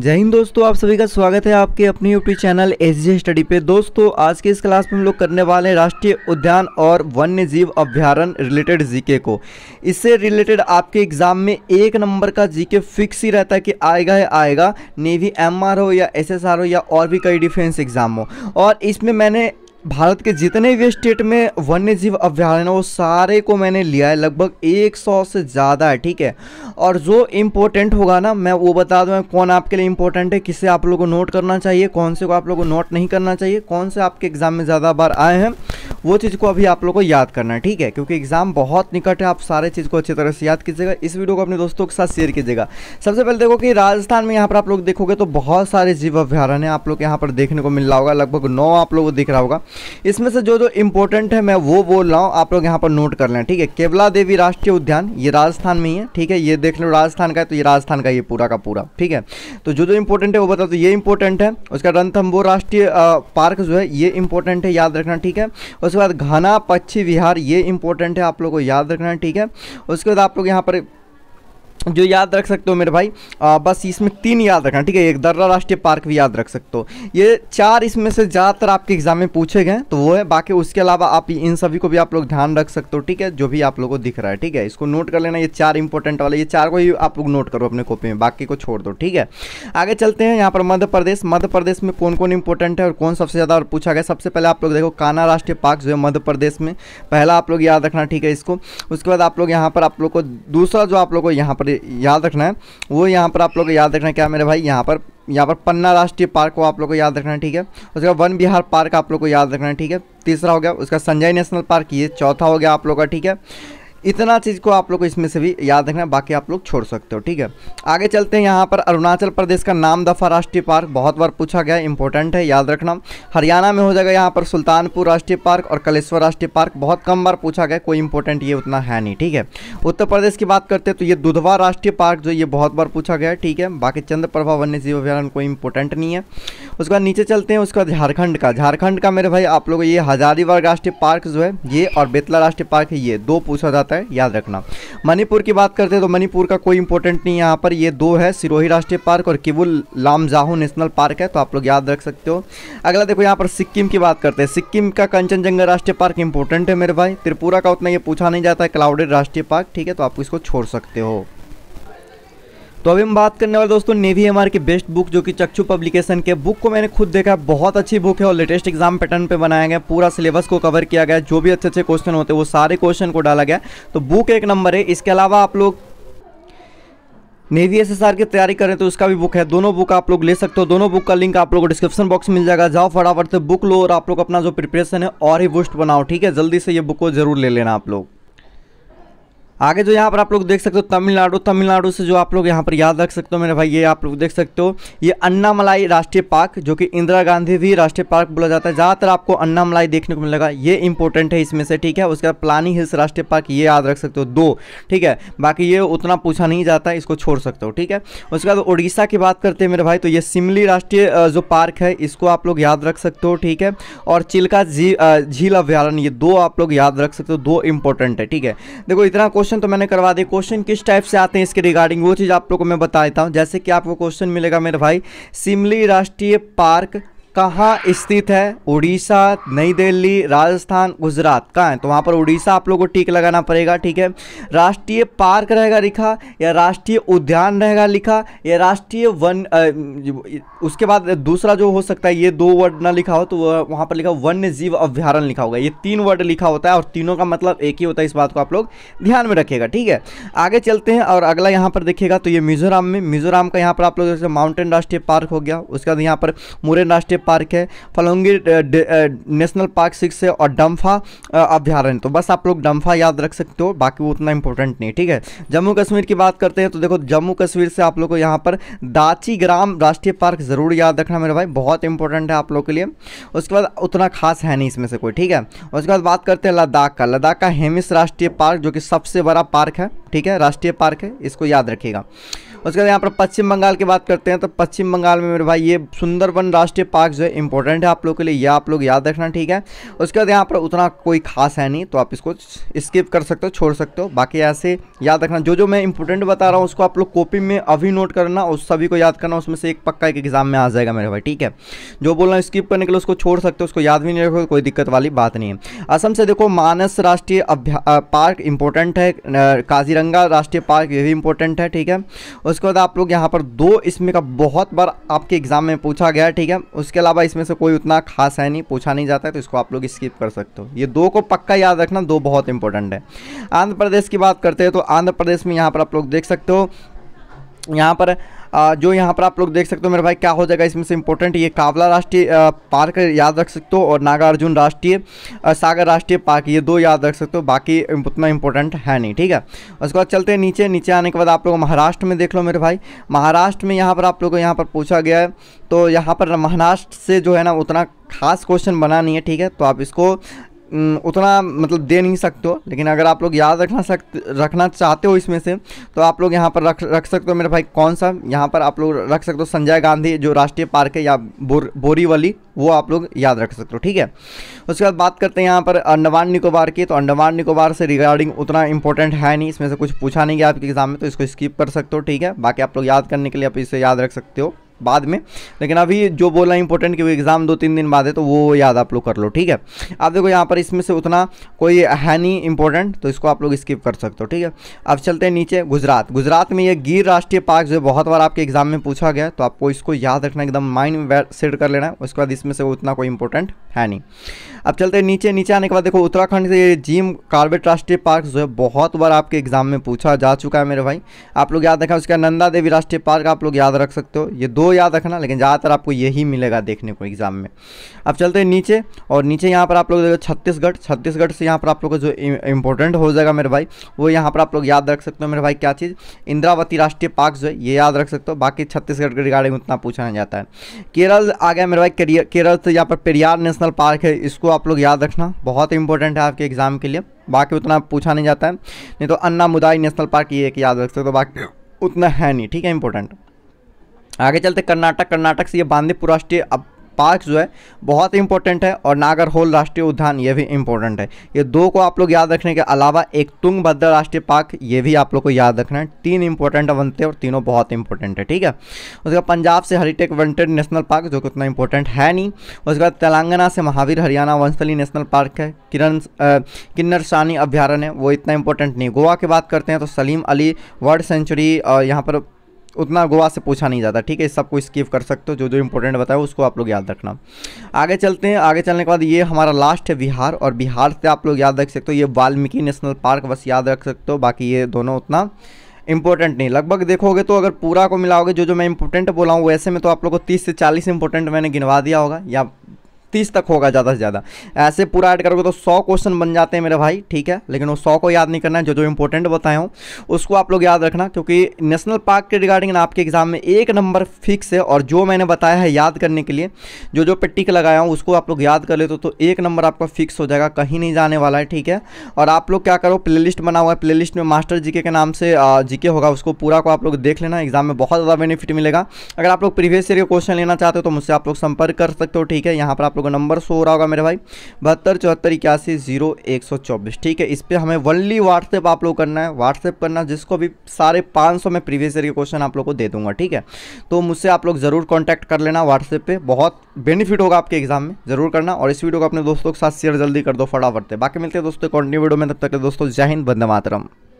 जय हिंद दोस्तों आप सभी का स्वागत है आपके अपने YouTube channel S G study पे दोस्तों आज के इस क्लास में हम लोग करने वाले हैं राष्ट्रीय उद्यान और वन्य जीव अभ्यारण रिलेटेड जीके को इससे रिलेटेड आपके एग्जाम में एक नंबर का जीके फिक्स ही रहता है कि आएगा है आएगा नेवी एमआर हो या एसएसआर हो या और भी कई डिफेंस एग्जाम हो और इसमें मैंने भारत के जितने भी स्टेट में वन्य जीव अभ्यारण्य वो सारे को मैंने लिया है लगभग 100 से ज़्यादा है ठीक है और जो इम्पोर्टेंट होगा ना मैं वो बता दूँ कौन आपके लिए इम्पोर्टेंट है किसे आप लोगों को नोट करना चाहिए कौन से को आप लोगों को नोट नहीं करना चाहिए कौन से आपके एग्ज़ाम में ज़्यादा बार आए हैं वो चीज़ को अभी आप लोग को याद करना है ठीक है क्योंकि एग्जाम बहुत निकट है आप सारे चीज़ को अच्छी तरह से याद कीजिएगा इस वीडियो को अपने दोस्तों के साथ शेयर कीजिएगा सबसे पहले देखो कि राजस्थान में यहाँ पर आप लोग देखोगे तो बहुत सारे जीव अभ्यारण्य आप लोग यहाँ पर देखने को मिल रहा होगा लगभग नौ आप लोग को दिख रहा होगा इसमें से जो जो इंपॉर्टेंट है मैं वो बोल रहा हूँ आप लोग यहाँ पर नोट कर लें ठीक है केवला देवी राष्ट्रीय उद्यान ये राजस्थान में ही है ठीक है ये देख लो राजस्थान का है तो ये राजस्थान का ये पूरा का पूरा ठीक है तो जो जो इंपॉर्टेंट है वो बताओ तो ये इंपॉर्टेंट है उसका रणथम्बोर राष्ट्रीय पार्क जो है ये इंपॉर्टेंट है याद रखना ठीक है उसके उसके बाद घना पक्षी विहार ये इंपॉर्टेंट है आप लोग को याद रखना है ठीक है उसके बाद आप लोग यहाँ पर जो याद रख सकते हो मेरे भाई आ, बस इसमें तीन याद रखना ठीक है एक दर्रा राष्ट्रीय पार्क भी याद रख सकते हो ये चार इसमें से ज़्यादातर आपके एग्जाम में पूछे गए तो वो है बाकी उसके अलावा आप इन सभी को भी आप लोग ध्यान रख सकते हो ठीक है जो भी आप लोगों को दिख रहा है ठीक है इसको नोट कर लेना ये चार इंपॉर्टेंट वाले ये चार को ही आप लोग नोट करो अपने कॉपी में बाकी को छोड़ दो ठीक है आगे चलते हैं यहाँ पर मध्य प्रदेश मध्य प्रदेश में कौन कौन इंपॉर्टेंट है और कौन सबसे ज़्यादा और पूछा गया सबसे पहले आप लोग देखो काना राष्ट्रीय पार्क जो है मध्य प्रदेश में पहला आप लोग याद रखना ठीक है इसको उसके बाद आप लोग यहाँ पर आप लोग को दूसरा जो आप लोग को यहाँ पर याद रखना है वो यहाँ पर आप लोग को याद रखना है क्या मेरे भाई यहाँ पर यहाँ पर पन्ना राष्ट्रीय पार्क को आप लोग को याद रखना है ठीक है उसके बाद वन बिहार पार्क आप लोग को याद रखना है ठीक है तीसरा हो गया उसका संजय नेशनल पार्क ये चौथा हो गया आप लोग का ठीक है इतना चीज़ को आप लोग को इसमें से भी याद रखना बाकी आप लोग छोड़ सकते हो ठीक है आगे चलते हैं यहाँ पर अरुणाचल प्रदेश का नाम दफ़ा राष्ट्रीय पार्क बहुत बार पूछा गया इंपॉर्टेंट है याद रखना हरियाणा में हो जाएगा यहाँ पर सुल्तानपुर राष्ट्रीय पार्क और कलेश्वर राष्ट्रीय पार्क बहुत कम बार पूछा गया कोई इंपॉर्टेंट ये उतना है नहीं ठीक है उत्तर प्रदेश की बात करते हैं तो ये दुधवा राष्ट्रीय पार्क जो ये बहुत बार पूछा गया ठीक है बाकी प्रभा वन्य जीव अभ्यारण कोई इंपॉर्टेंट नहीं है उसके बाद नीचे चलते हैं उसके झारखंड का झारखंड का मेरे भाई आप लोग ये हजारीबाग राष्ट्रीय पार्क जो है ये और बेतला राष्ट्रीय पार्क है ये दो पूछा जाता है है याद रखना मणिपुर की बात करते हैं तो मणिपुर का कोई इंपॉर्टेंट नहीं है यहाँ पर ये दो है सिरोही राष्ट्रीय पार्क और किबुल लामजाहू नेशनल पार्क है तो आप लोग याद रख सकते हो अगला देखो यहाँ पर सिक्किम की बात करते हैं सिक्किम का कंचनजंगा राष्ट्रीय पार्क इंपॉर्टेंट है मेरे भाई त्रिपुरा का उतना ये पूछा नहीं जाता है क्लाउडेड राष्ट्रीय पार्क ठीक है तो आप इसको छोड़ सकते हो तो अभी हम बात करने वाले दोस्तों नेवी एमआर की बेस्ट बुक जो कि चक्षु पब्लिकेशन के बुक को मैंने खुद देखा बहुत अच्छी बुक है और लेटेस्ट एग्जाम पैटर्न पे बनाया गया पूरा सिलेबस को कवर किया गया जो भी अच्छे अच्छे क्वेश्चन होते हैं वो सारे क्वेश्चन को डाला गया तो बुक एक नंबर है इसके अलावा आप लोग नेवी एस की तैयारी करें तो उसका भी बुक है दोनों बुक आप लोग ले सकते हो दोनों बुक का लिंक आप लोग को डिस्क्रिप्शन बॉक्स मिल जाएगा जाओ फटाफट से बुक लो और आप लोग अपना जो प्रिपरेशन है और ही बुस्ट बनाओ ठीक है जल्दी से ये बुक को जरूर ले लेना आप लोग आगे जो यहाँ पर आप लोग देख सकते हो तमिलनाडु तमिलनाडु से जो आप लोग यहाँ पर याद रख सकते हो मेरे भाई ये आप लोग देख सकते हो ये अन्नामलाई राष्ट्रीय पार्क जो कि इंदिरा गांधी भी राष्ट्रीय पार्क बोला जाता है ज़्यादातर आपको अन्नामलाई देखने को मिलेगा ये इंपॉर्टेंट है इसमें से ठीक है उसके बाद प्लानी हिल्स राष्ट्रीय पार्क ये याद रख सकते हो दो ठीक है बाकी ये उतना पूछा नहीं जाता इसको छोड़ सकते हो ठीक है उसके बाद उड़ीसा की बात करते हैं मेरे भाई तो ये सिमली राष्ट्रीय जो पार्क है इसको आप लोग याद रख सकते हो ठीक है और चिलका झील अभ्यारण्य ये दो आप लोग याद रख सकते हो दो इंपॉर्टेंट है ठीक है देखो इतना क्वेश्चन क्वेश्चन तो मैंने करवा दिया क्वेश्चन किस टाइप से आते हैं इसके रिगार्डिंग वो चीज़ आप लोगों को मैं बता देता हूँ जैसे कि आपको क्वेश्चन मिलेगा मेरे भाई सिमली राष्ट्रीय पार्क कहाँ स्थित है उड़ीसा नई दिल्ली राजस्थान गुजरात कहाँ है तो वहाँ पर उड़ीसा आप लोगों को टीक लगाना पड़ेगा ठीक है राष्ट्रीय पार्क रहेगा लिखा या राष्ट्रीय उद्यान रहेगा लिखा या राष्ट्रीय वन आ, उसके बाद दूसरा जो हो सकता है ये दो वर्ड ना लिखा हो तो वहाँ पर लिखा वन्य जीव अभ्यारण लिखा होगा ये तीन वर्ड लिखा होता है और तीनों का मतलब एक ही होता है इस बात को आप लोग ध्यान में रखिएगा ठीक है आगे चलते हैं और अगला यहाँ पर देखिएगा तो ये मिजोराम में मिजोराम का यहाँ पर आप लोग जैसे माउंटेन राष्ट्रीय पार्क हो गया उसके बाद यहाँ पर मुरेन राष्ट्रीय पार्क है फलोंगी नेशनल पार्क सिक्स है और डम्फा अभ्यारण्य तो बस आप लोग डम्फा याद रख सकते हो बाकी वो उतना इंपॉर्टेंट नहीं ठीक है जम्मू कश्मीर की बात करते हैं तो देखो जम्मू कश्मीर से आप लोग को यहाँ पर दाची ग्राम राष्ट्रीय पार्क ज़रूर याद रखना मेरे भाई बहुत इंपॉर्टेंट है आप लोग के लिए उसके बाद उतना खास है नहीं इसमें से कोई ठीक है उसके बाद बात करते हैं लद्दाख का लद्दाख का हेमिस राष्ट्रीय पार्क जो कि सबसे बड़ा पार्क है ठीक है राष्ट्रीय पार्क है इसको याद रखिएगा उसके बाद यहाँ पर पश्चिम बंगाल की बात करते हैं तो पश्चिम बंगाल में मेरे भाई ये सुंदरबन राष्ट्रीय पार्क जो है इंपॉर्टेंट है आप लोग के लिए यह आप लोग याद रखना ठीक है उसके बाद यहाँ पर उतना कोई खास है नहीं तो आप इसको स्किप कर सकते हो छोड़ सकते हो बाकी ऐसे याद रखना जो जो मैं इंपॉर्टेंट बता रहा हूँ उसको आप लोग कॉपी में अभी नोट करना उस सभी को याद करना उसमें से एक पक्का एक एग्जाम में आ जाएगा मेरे भाई ठीक है जो बोल रहा हूँ स्किप करने के लिए उसको छोड़ सकते हो उसको याद भी नहीं रखोगे कोई दिक्कत वाली बात नहीं है असम से देखो मानस राष्ट्रीय पार्क इंपॉर्टेंट है काजीरंगा राष्ट्रीय पार्क ये भी इंपॉर्टेंट है ठीक है उसके बाद आप लोग यहाँ पर दो इसमें का बहुत बार आपके एग्ज़ाम में पूछा गया ठीक है उसके अलावा इसमें से कोई उतना खास है नहीं पूछा नहीं जाता है तो इसको आप लोग स्किप कर सकते हो ये दो को पक्का याद रखना दो बहुत इंपॉर्टेंट है आंध्र प्रदेश की बात करते हैं तो आंध्र प्रदेश में यहाँ पर आप लोग देख सकते हो यहाँ पर जो यहाँ पर आप लोग देख सकते हो मेरे भाई क्या हो जाएगा इसमें से इम्पोर्टेंट ये कावला राष्ट्रीय पार्क याद रख सकते हो और नागार्जुन राष्ट्रीय सागर राष्ट्रीय पार्क ये दो याद रख सकते हो बाकी उतना इम्पोर्टेंट है नहीं ठीक है उसके बाद चलते हैं नीचे नीचे आने के बाद आप लोग महाराष्ट्र में देख लो मेरे भाई महाराष्ट्र में यहाँ पर आप लोग को यहाँ पर पूछा गया है तो यहाँ पर महाराष्ट्र से जो है ना उतना खास क्वेश्चन बना नहीं है ठीक है तो आप इसको उतना मतलब दे नहीं सकते हो लेकिन अगर आप लोग याद रखना सक रखना चाहते हो इसमें से तो आप लोग यहाँ पर रख रख सकते हो मेरे भाई कौन सा यहाँ पर आप लोग रख सकते हो संजय गांधी जो राष्ट्रीय पार्क है या बोर बोरीवली वो आप लोग याद रख सकते हो ठीक है उसके बाद बात करते हैं यहाँ पर अंडमान निकोबार की तो अंडमान निकोबार से रिगार्डिंग उतना इंपॉर्टेंट है नहीं इसमें से कुछ पूछा नहीं गया आपके एग्जाम में तो इसको स्किप कर सकते हो ठीक है बाकी आप लोग याद करने के लिए आप इसे याद रख सकते हो बाद में लेकिन अभी जो बोला इंपॉर्टेंट कि वो एग्ज़ाम दो तीन दिन बाद है तो वो याद आप लोग कर लो ठीक है आप देखो यहाँ पर इसमें से उतना कोई है नहीं इंपॉर्टेंट तो इसको आप लोग स्किप कर सकते हो ठीक है अब चलते हैं नीचे गुजरात गुजरात में ये गिर राष्ट्रीय पार्क जो है बहुत बार आपके एग्ज़ाम में पूछा गया तो आपको इसको याद रखना एकदम माइंड में सेट कर लेना है उसके बाद इसमें से उतना कोई इंपॉर्टेंट है नहीं अब चलते हैं नीचे नीचे आने के बाद देखो उत्तराखंड से ये जिम कार्बेट राष्ट्रीय पार्क जो है बहुत बार आपके एग्ज़ाम में पूछा जा चुका है मेरे भाई आप लोग याद रखें उसका नंदा देवी राष्ट्रीय पार्क आप लोग याद रख सकते हो ये दो दो याद रखना लेकिन ज़्यादातर आपको यही मिलेगा देखने को एग्ज़ाम में अब चलते हैं नीचे और नीचे यहाँ पर आप लोग देखो छत्तीसगढ़ छत्तीसगढ़ से यहाँ पर आप लोग जो इंपॉर्टेंट हो जाएगा मेरे भाई वो यहाँ पर आप लोग याद रख सकते हो मेरे भाई क्या चीज़ इंद्रावती राष्ट्रीय पार्क जो है ये याद रख सकते हो बाकी छत्तीसगढ़ के रिगार्डिंग उतना पूछा नहीं जाता है केरल आ गया मेरे भाई केरल से यहाँ पर पेरियार नेशनल पार्क है इसको आप लोग याद रखना बहुत इंपॉर्टेंट है आपके एग्ज़ाम के लिए बाकी उतना पूछा नहीं जाता है नहीं तो अन्ना मुदाई नेशनल पार्क ये एक याद रख सकते हो बाकी उतना है नहीं ठीक है इंपॉर्टेंट आगे चलते कर्नाटक कर्नाटक से ये बांदीपुर राष्ट्रीय पार्क जो है बहुत इंपॉर्टेंट है और नागरहोल राष्ट्रीय उद्यान ये भी इंपॉर्टेंट है ये दो को आप लोग याद रखने के अलावा एक तुंग भद्र राष्ट्रीय पार्क ये भी आप लोग को याद रखना है तीन इंपॉर्टेंट बनते हैं और तीनों बहुत इंपॉर्टेंट है ठीक है उसके बाद पंजाब से हरिटेक वेंटेड नेशनल पार्क जो कि उतना इंपॉर्टेंट है नहीं उसके बाद तेलंगाना से महावीर हरियाणा वंशली नेशनल पार्क है किरण किन्नर सानी अभ्यारण्य वो इतना इंपॉर्टेंट नहीं गोवा की बात करते हैं तो सलीम अली वर्ल्ड सेंचुरी और यहाँ पर उतना गोवा से पूछा नहीं जाता ठीक है सबको स्किप कर सकते हो जो जो इंपॉर्टेंट बताया उसको आप लोग याद रखना आगे चलते हैं आगे चलने के बाद ये हमारा लास्ट है बिहार और बिहार से आप लोग याद रख सकते हो ये वाल्मीकि नेशनल पार्क बस याद रख सकते हो बाकी ये दोनों उतना इंपॉर्टेंट नहीं लगभग देखोगे तो अगर पूरा को मिलाओगे जो जो मैं इंपॉर्टेंट बोला हूँ वैसे में तो आप लोग को तीस से चालीस इंपॉर्टेंट मैंने गिनवा दिया होगा या तीस तक होगा ज़्यादा से ज़्यादा ऐसे पूरा ऐड करोगे तो सौ क्वेश्चन बन जाते हैं मेरे भाई ठीक है लेकिन वो सौ को याद नहीं करना है जो जो इंपॉर्टेंट बताया हूँ उसको आप लोग याद रखना क्योंकि नेशनल पार्क के रिगार्डिंग आपके एग्ज़ाम में एक नंबर फिक्स है और जो मैंने बताया है याद करने के लिए जो जो का लगाया हूँ उसको आप लोग याद कर लेते हो तो एक नंबर आपका फिक्स हो जाएगा कहीं नहीं जाने वाला है ठीक है और आप लोग क्या करो प्लेलिस्ट बना हुआ है प्ले में मास्टर जी के नाम से जीके होगा उसको पूरा को आप लोग देख लेना एग्जाम में बहुत ज़्यादा बेनिफिट मिलेगा अगर आप लोग प्रीवियस ईयर के क्वेश्चन लेना चाहते हो तो मुझसे आप लोग संपर्क कर सकते हो ठीक है यहाँ पर आप लोग होगा नंबर शो हो रहा होगा मेरे भाई बहत्तर चौहत्तर इक्यासी जीरो एक सौ चौबीस ठीक है इस पर हमें वनली व्हाट्सएप आप लोग करना है व्हाट्सएप करना जिसको भी सारे पाँच सौ में प्रीवियस ईयर के क्वेश्चन आप लोग को दे दूंगा ठीक है तो मुझसे आप लोग ज़रूर कॉन्टैक्ट कर लेना व्हाट्सएप पर बहुत बेनिफिट होगा आपके एग्जाम में जरूर करना और इस वीडियो को अपने दोस्तों के साथ शेयर जल्दी कर दो फटाफट से बाकी मिलते हैं दोस्तों कॉन्टिन्यू वीडियो में तब तक दोस्तों जय हिंद बंदे मातरम